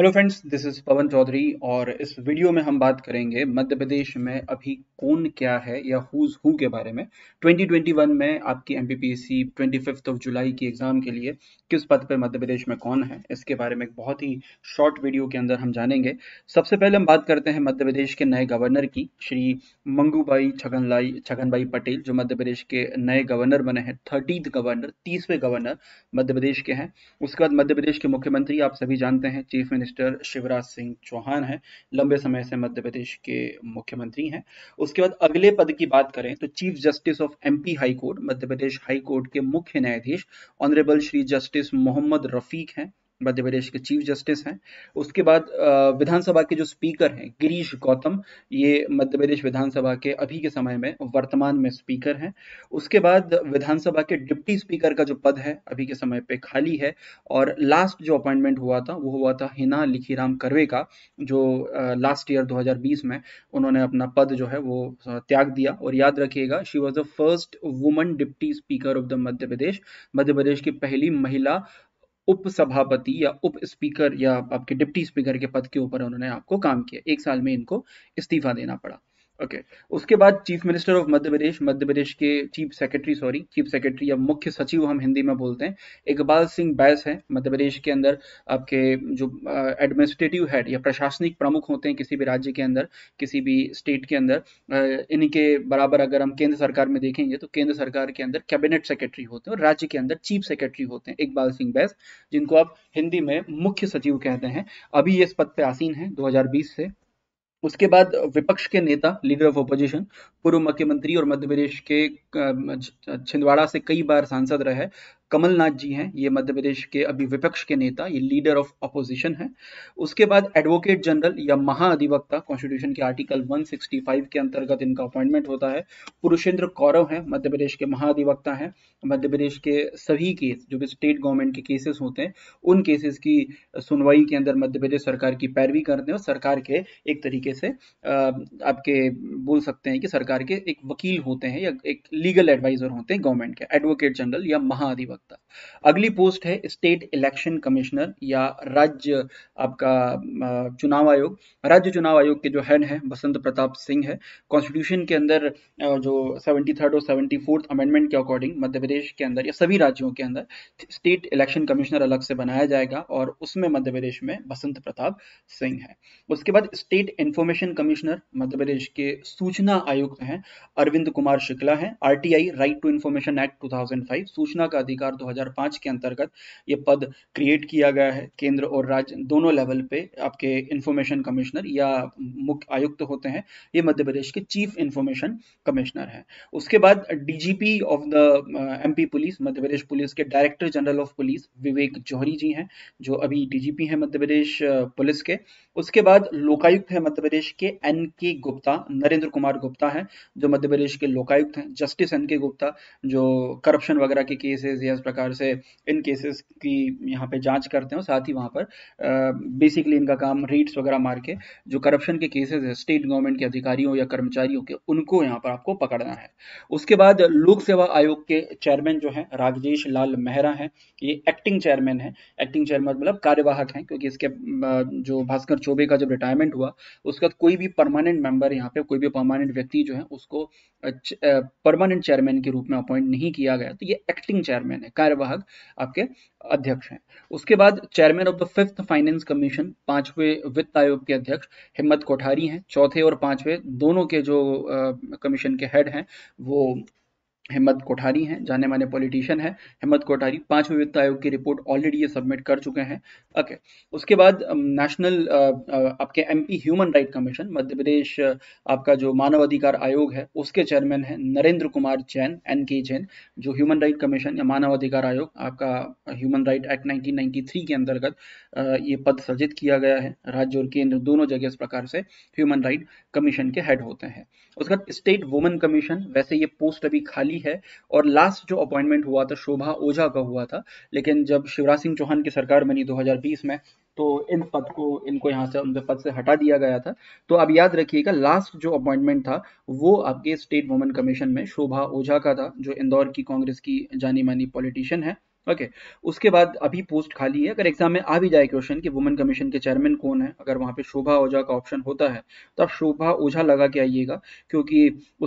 Hello friends this is Pawan Chaudhary और इस video में हम बात करेंगे मध्य प्रदेश में अभी कौन क्या है या हुज हु के बारे में 2021 में आपकी M P twenty fifth of July की एग्ज़ाम के लिए किस पद पर मध्य प्रदेश में कौन है इसके बारे में एक बहुत ही शॉर्ट वीडियो के अंदर हम जानेंगे सबसे पहले हम बात करते हैं मध्य प्रदेश के नए गवर्नर की श्री मंगूबाई छगनलाई भाई पटेल जो मध्य प्रदेश के नए गवर्नर बने हैं थर्टी गवर्नर तीसवें गवर्नर मध्य प्रदेश के हैं उसके बाद मध्य प्रदेश के मुख्यमंत्री आप सभी जानते हैं chief minister minister Shivraj Singh Chouhan हैं लंबे समय से मध्य प्रदेश के मुख्यमंत्री हैं उसके बाद अगले पद की बात करें तो chief justice of MP high court Madhya Pradesh high court के मुख्य न्यायाधीश ऑनरेबल श्री जस्टिस मोहम्मद रफीक हैं मध्य प्रदेश के चीफ जस्टिस हैं उसके बाद विधानसभा के जो स्पीकर हैं गिरीश गौतम ये मध्य प्रदेश विधानसभा के अभी के समय में वर्तमान में स्पीकर हैं उसके बाद विधानसभा के डिप्टी स्पीकर का जो पद है अभी के समय पे खाली है और लास्ट जो अपॉइंटमेंट हुआ था वो हुआ था हिना लिखीराम करवे का जो लास्ट ईयर 2020 में उन्होंने अपना पद जो है वो त्याग दिया और याद रखिएगा she was the first woman deputy speaker of the Madhya Pradesh Madhya Pradesh की पहली महिला उप सभापति या उप स्पीकर या आपके डिप्टी स्पीकर के पद के ऊपर उन्होंने आपको काम किया एक साल में इनको इस्तीफा देना पड़ा ओके okay. उसके बाद chief minister of Madhya Pradesh Madhya Pradesh के chief secretary sorry chief secretary या मुख्य सचिव हम हिंदी में बोलते हैं इकबाल सिंह बैस है मध्य प्रदेश के अंदर आपके जो एडमिनिस्ट्रेटिव हेड या प्रशासनिक प्रमुख होते हैं किसी भी राज्य के अंदर किसी भी स्टेट के अंदर इनके बराबर अगर हम केंद्र सरकार में देखेंगे तो केंद्र सरकार के अंदर कैबिनेट सेक्रेटरी होते हैं और राज्य के अंदर चीफ सेक्रेटरी होते हैं इकबाल सिंह बैस जिनको आप हिंदी में मुख्य सचिव कहते हैं अभी ये इस पद पर आसीन है दो से उसके बाद विपक्ष के नेता लीडर ऑफ अपोजिशन पूर्व मुख्यमंत्री और मध्य प्रदेश के छिंदवाड़ा से कई बार सांसद रहे कमलनाथ जी हैं ये मध्य प्रदेश के अभी विपक्ष के नेता ये लीडर ऑफ अपोजिशन है उसके बाद एडवोकेट जनरल या महाअधिवक्ता कॉन्स्टिट्यूशन के आर्टिकल 165 के अंतर्गत इनका अपॉइंटमेंट होता है पुरुषेंद्र कौरव हैं मध्य प्रदेश के महाअधिवक्ता हैं मध्य प्रदेश के सभी केस जो कि स्टेट गवर्नमेंट के केसेस होते हैं उन केसेस की सुनवाई के अंदर मध्य प्रदेश सरकार की पैरवी करते हैं और सरकार के एक तरीके से आपके बोल सकते हैं कि सरकार के एक वकील होते हैं या एक लीगल एडवाइजर होते हैं गवर्नमेंट के एडवोकेट जनरल या महाअधिवक्ता सकता अगली पोस्ट है स्टेट इलेक्शन कमिश्नर या राज्य आपका चुनाव आयोग राज्य चुनाव आयोग के जो हेड हैं बसंत प्रताप सिंह है कॉन्स्टिट्यूशन के अंदर जो सेवेंटी थर्ड और सेवेंटी फोर्थ अमेंडमेंट के अकॉर्डिंग मध्य प्रदेश के अंदर या सभी राज्यों के अंदर स्टेट इलेक्शन कमिश्नर अलग से बनाया जाएगा और उसमें मध्य प्रदेश में बसंत प्रताप सिंह है उसके बाद state information commissioner Madhya Pradesh के सूचना आयुक्त हैं अरविंद कुमार शुक्ला हैं RTI right to information act 2005 सूचना का अधिकार रोजगार 2005 के अंतर्गत ये पद क्रिएट किया गया है केंद्र और राज्य दोनों लेवल पे आपके इंफॉर्मेशन कमिश्नर या मुख्य आयुक्त तो होते हैं ये मध्य प्रदेश के चीफ इंफॉर्मेशन कमिश्नर हैं उसके बाद DGP of the MP police Madhya Pradesh police के director general of police Vivek Johri ji हैं जो अभी डीजीपी हैं मध्य प्रदेश पुलिस uh, के उसके बाद लोकायुक्त है मध्य प्रदेश के एन के गुप्ता नरेंद्र कुमार गुप्ता हैं जो मध्य प्रदेश के लोकायुक्त हैं जस्टिस एन के गुप्ता जो करप्शन वगैरह के केसेस या इस प्रकार से इन केसेस की यहाँ पे जांच करते हैं साथ ही वहाँ पर बेसिकली इनका काम रीट्स वगैरह मार के जो करप्शन के केसेस है स्टेट गवर्नमेंट के अधिकारियों या कर्मचारियों के उनको यहाँ पर आपको पकड़ना है उसके बाद लोक सेवा आयोग के चेयरमैन जो है राजेश लाल मेहरा है ये एक्टिंग चेयरमैन है एक्टिंग चेयरमैन मतलब कार्यवाहक है क्योंकि इसके जो भास्कर चौबे का जब रिटायरमेंट हुआ उसका कोई भी परमानेंट मेंबर यहाँ पे कोई भी परमानेंट व्यक्ति जो है उसको परमानेंट चेयरमैन के रूप में अपॉइंट नहीं किया गया तो ये एक्टिंग चेयरमैन हैं कार्यवाहक आपके अध्यक्ष हैं उसके बाद chairman of the fifth finance commission पांचवे वित्त आयोग के अध्यक्ष हिम्मत कोठारी हैं चौथे और पांचवे दोनों के जो कमीशन के हेड हैं वो हिम्मत कोठारी हैं जाने माने पॉलिटिशियन है हिम्मत कोठारी पांचवें वित्त आयोग की रिपोर्ट ऑलरेडी ये सबमिट कर चुके हैं ओके उसके बाद नेशनल um, uh, uh, आपके MP human right commission Madhya Pradesh uh, आपका जो मानव अधिकार आयोग है उसके चेयरमैन है नरेंद्र कुमार जैन एन के जैन जो ह्यूमन राइट कमीशन या मानव अधिकार आयोग आपका ह्यूमन राइट एक्ट नाइनटीन के अंतर्गत ये पद सर्जित किया गया है राज्य और केंद्र दोनों जगह इस प्रकार से ह्यूमन राइट कमीशन के हेड होते हैं उसके बाद स्टेट वुमेन कमीशन वैसे ये पोस्ट अभी खाली हुई है और लास्ट जो अपॉइंटमेंट हुआ था शोभा ओझा का हुआ था लेकिन जब शिवराज सिंह चौहान की सरकार बनी 2020 में तो इन पद को इनको यहाँ से उनके पद से हटा दिया गया था तो अब याद रखिएगा लास्ट जो अपॉइंटमेंट था वो आपके स्टेट वुमेन कमीशन में शोभा ओझा का था जो इंदौर की कांग्रेस की जानी मानी पॉलिटिशियन है ओके okay. उसके बाद अभी पोस्ट खाली है अगर एग्जाम में आ भी जाए क्वेश्चन कि वुमेन कमीशन के चेयरमैन कौन है अगर वहां पे शोभा ओझा का ऑप्शन होता है तो आप शोभा ओझा लगा के आइएगा क्योंकि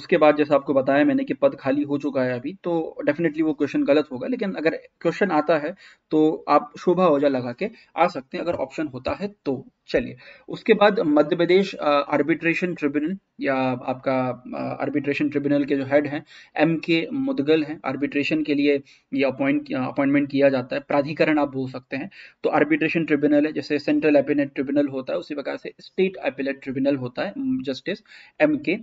उसके बाद जैसा आपको बताया मैंने कि पद खाली हो चुका है अभी तो डेफिनेटली वो क्वेश्चन गलत होगा लेकिन अगर क्वेश्चन आता है तो आप शोभा ओझा लगा के आ सकते हैं अगर ऑप्शन होता है तो चलिए उसके बाद मध्य प्रदेश आर्बिट्रेशन ट्रिब्यूनल या आपका आर्बिट्रेशन ट्रिब्यूनल के जो हेड हैं एम के मुदगल हैं आर्बिट्रेशन के लिए ये अपॉइंट अपॉइंटमेंट किया जाता है प्राधिकरण आप बोल सकते हैं तो आर्बिट्रेशन ट्रिब्यूनल है जैसे सेंट्रल अपीलेट ट्रिब्यूनल होता है उसी प्रकार से स्टेट एपिलेट ट्रिब्यूनल होता है जस्टिस एम के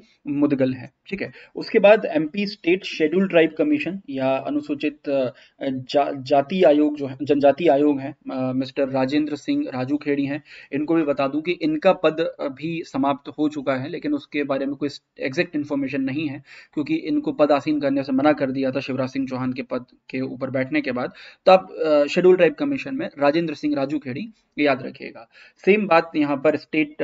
मुदगल है ठीक है उसके बाद M state schedule tribe commission या अनुसूचित जा, जाति आयोग जो है जनजाति आयोग हैं मिस्टर राजेंद्र सिंह राजू खेड़ी हैं इनको भी बता दूं कि इनका पद भी समाप्त हो चुका है लेकिन उसके बारे में कोई एग्जैक्ट इन्फॉर्मेशन नहीं है क्योंकि इनको पद आसीन करने से मना कर दिया था शिवराज सिंह चौहान के पद के ऊपर बैठने के बाद तो आप शेड्यूल ट्राइब कमीशन में राजेंद्र सिंह राजू खेड़ी याद रखिएगा सेम बात यहाँ पर स्टेट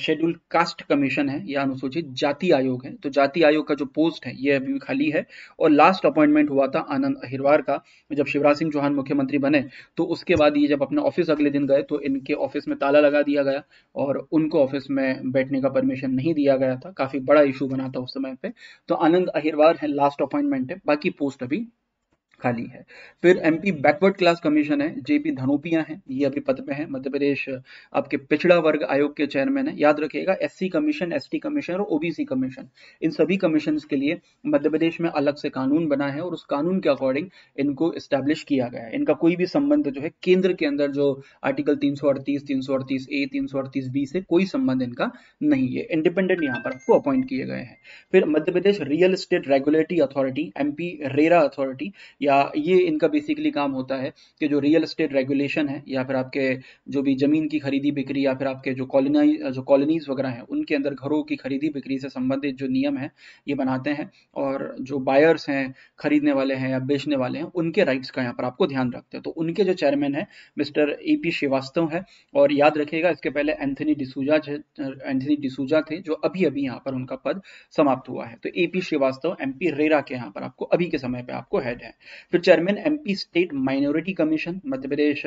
शेड्यूल कास्ट कमीशन है या अनुसूचित जाति आयोग है तो जाति आयोग का जो पोस्ट है ये अभी खाली है और लास्ट अपॉइंटमेंट हुआ था आनंद अहिरवार का जब शिवराज सिंह चौहान मुख्यमंत्री मंत्री बने तो उसके बाद ये जब अपने ऑफिस अगले दिन गए तो इनके ऑफिस में ताला लगा दिया गया और उनको ऑफिस में बैठने का परमिशन नहीं दिया गया था काफी बड़ा इशू बना था उस समय पे तो आनंद अहिरवार है लास्ट अपॉइंटमेंट है बाकी पोस्ट अभी खाली है फिर एमपी बैकवर्ड क्लास कमीशन है जेपी धनोपिया है ये अभी पद पे है मध्य प्रदेश आपके पिछड़ा वर्ग आयोग के चेयरमैन है याद रखिएगा एससी कमीशन एसटी कमीशन और ओबीसी कमीशन इन सभी कमीशन के लिए मध्य प्रदेश में अलग से कानून बना है और उस कानून के अकॉर्डिंग इनको स्टैब्लिश किया गया है इनका कोई भी संबंध जो है केंद्र के अंदर जो आर्टिकल तीन सौ अड़तीस तीन सौ अड़तीस ए तीन सौ अड़तीस बी से कोई संबंध इनका नहीं है इंडिपेंडेंट यहाँ पर आपको अपॉइंट किए गए हैं फिर Madhya Pradesh real state regulatory authority MP RERA authority या ये इनका बेसिकली काम होता है कि जो रियल इस्टेट रेगुलेशन है या फिर आपके जो भी ज़मीन की खरीदी बिक्री या फिर आपके जो कॉलोनाइज जो कॉलोनीज़ वगैरह हैं उनके अंदर घरों की खरीदी बिक्री से संबंधित जो नियम हैं ये बनाते हैं और जो बायर्स हैं खरीदने वाले हैं या बेचने वाले हैं उनके राइट्स का यहाँ पर आपको ध्यान रखते हैं तो उनके जो चेयरमैन है मिस्टर ए पी श्रीवास्तव है और याद रखिएगा इसके पहले एंथनी डिसूजा एंथनी डिसूजा थे जो अभी अभी यहाँ पर उनका पद समाप्त हुआ है तो A P Srivastava M P RERA के यहाँ पर आपको अभी के समय पर आपको हेड है फिर chairman MP state minority commission Madhya Pradesh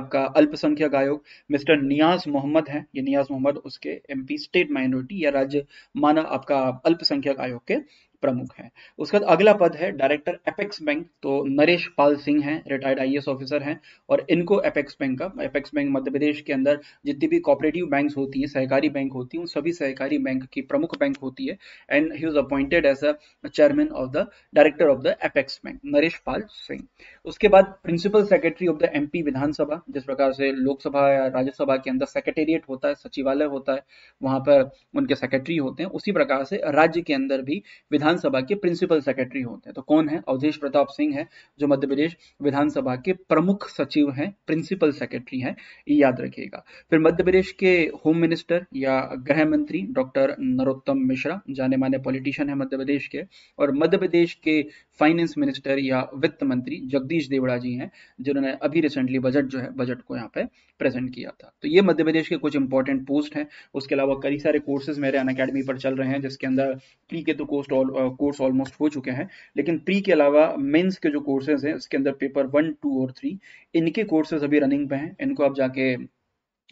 आपका अल्पसंख्यक आयोग मिस्टर नियाज मोहम्मद हैं ये नियाज मोहम्मद उसके एमपी स्टेट माइनॉरिटी या राज्य माना आपका अल्पसंख्यक आयोग के प्रमुख हैं उसके बाद अगला पद है डायरेक्टर एपेक्स बैंक तो नरेश पाल सिंह हैं रिटायर्ड आई ऑफिसर हैं और इनको एपेक्स बैंक का एपेक्स बैंक मध्य प्रदेश के अंदर जितनी भी कॉपरेटिव बैंक होती हैं सहकारी बैंक होती हैं उन सभी सहकारी बैंक की प्रमुख बैंक होती है and he was appointed as a chairman of the director of the apex bank Naresh Pal Singh उसके बाद principal secretary of the M Vidhan Sabha जिस प्रकार से लोकसभा या राज्यसभा के अंदर सेक्रेटेरिएट होता है सचिवालय होता है वहां पर उनके सेक्रेटरी होते हैं उसी प्रकार से राज्य के अंदर भी विधान विधानसभा के प्रिंसिपल सेक्रेटरी होते हैं तो कौन है अवधेश प्रताप सिंह है जो मध्य प्रदेश विधानसभा के प्रमुख सचिव हैं प्रिंसिपल सेक्रेटरी हैं ये याद रखिएगा फिर मध्य प्रदेश के होम मिनिस्टर या गृह मंत्री डॉक्टर नरोत्तम मिश्रा जाने माने पॉलिटिशियन है मध्य प्रदेश के और मध्य प्रदेश के फाइनेंस मिनिस्टर या वित्त मंत्री जगदीश देवड़ा जी हैं जिन्होंने अभी रिसेंटली बजट जो है बजट को यहाँ पे प्रेजेंट किया था तो ये मध्य प्रदेश के कुछ इंपॉर्टेंट पोस्ट हैं उसके अलावा कई सारे कोर्सेज मेरे अन अकेडमी पर चल रहे हैं जिसके अंदर प्री के तो कोर्स ऑल कोर्स ऑलमोस्ट हो चुके हैं लेकिन प्री के अलावा मेंस के जो कोर्सेज हैं इसके अंदर पेपर वन टू और थ्री इनके कोर्सेज अभी रनिंग पे हैं इनको आप जाके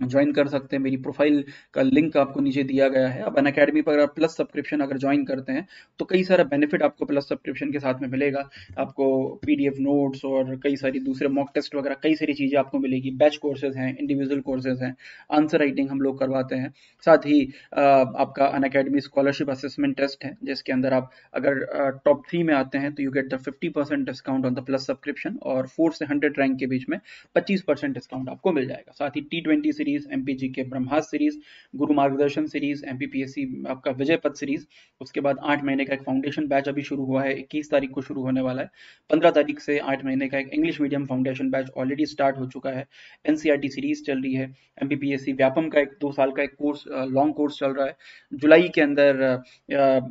ज्वाइन कर सकते हैं मेरी प्रोफाइल का लिंक आपको नीचे दिया गया है अब अन अकेडमी पर आप प्लस सब्सक्रिप्शन अगर ज्वाइन करते हैं तो कई सारा बेनिफिट आपको प्लस सब्सक्रिप्शन के साथ में मिलेगा आपको पीडीएफ नोट्स और कई सारी दूसरे मॉक टेस्ट वगैरह कई सारी चीज़ें आपको मिलेगी बैच कोर्सेज हैं इंडिविजुअल कोर्सेज हैं आंसर राइटिंग हम लोग करवाते हैं साथ ही आपका Unacademy scholarship assessment test है जिसके अंदर आप अगर टॉप थ्री में आते हैं तो you get the fifty discount on the plus subscription और फोर से हंड्रेड रैंक के बीच में पच्चीस डिस्काउंट आपको मिल जाएगा साथ ही टी से सीरीज एमपी के ब्रह्मा सीरीज गुरु मार्गदर्शन सीरीज एमपीपीएससी आपका विजय पद सीरीज उसके बाद आठ महीने का एक फाउंडेशन बैच अभी शुरू हुआ है इक्कीस तारीख को शुरू होने वाला है पंद्रह तारीख से आठ महीने का एक English medium foundation batch already start हो चुका है एनसीआरटी सीरीज e चल रही है एमपीपीएससी व्यापम का एक दो साल का एक कोर्स लॉन्ग कोर्स चल रहा है जुलाई के अंदर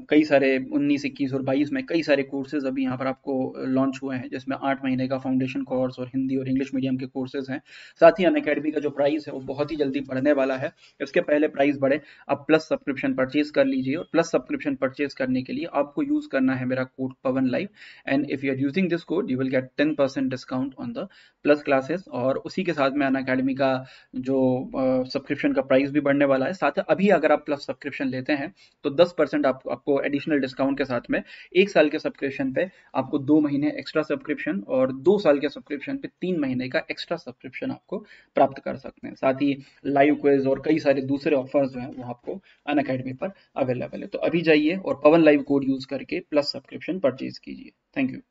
कई सारे उन्नीस इक्कीस और बाईस में कई सारे कोर्सेज अभी यहाँ पर आपको लॉन्च हुए हैं जिसमें आठ महीने का फाउंडेशन कोर्स और हिंदी और इंग्लिश मीडियम के कोर्सेज हैं साथ ही अन का जो प्राइस है वो बहुत बहुत ही जल्दी बढ़ने वाला है इसके पहले प्राइस बढ़े आप प्लस सब्सक्रिप्शन परचेज कर लीजिए और प्लस सब्सक्रिप्शन परचेज करने के लिए आपको यूज करना है मेरा code Pawan live and if you are using this code you will get ten percent discount on the plus classes और उसी के साथ में अन अकेडमी का जो सब्सक्रिप्शन uh, का प्राइस भी बढ़ने वाला है साथ अभी अगर आप प्लस सब्सक्रिप्शन लेते हैं तो दस परसेंट आप, आपको एडिशनल डिस्काउंट के साथ में एक साल के सब्सक्रिप्शन पे आपको दो महीने एक्स्ट्रा सब्सक्रिप्शन और दो साल के सब्सक्रिप्शन पे तीन महीने का एक्स्ट्रा सब्सक्रिप्शन आपको प्राप्त कर सकते हैं साथ ही लाइव क्वेज और कई सारे दूसरे ऑफर्स जो हैं वो आपको अन अकेडमी पर अवेलेबल है तो अभी जाइए और पवन लाइव कोड यूज करके प्लस सब्सक्रिप्शन परचेज कीजिए थैंक यू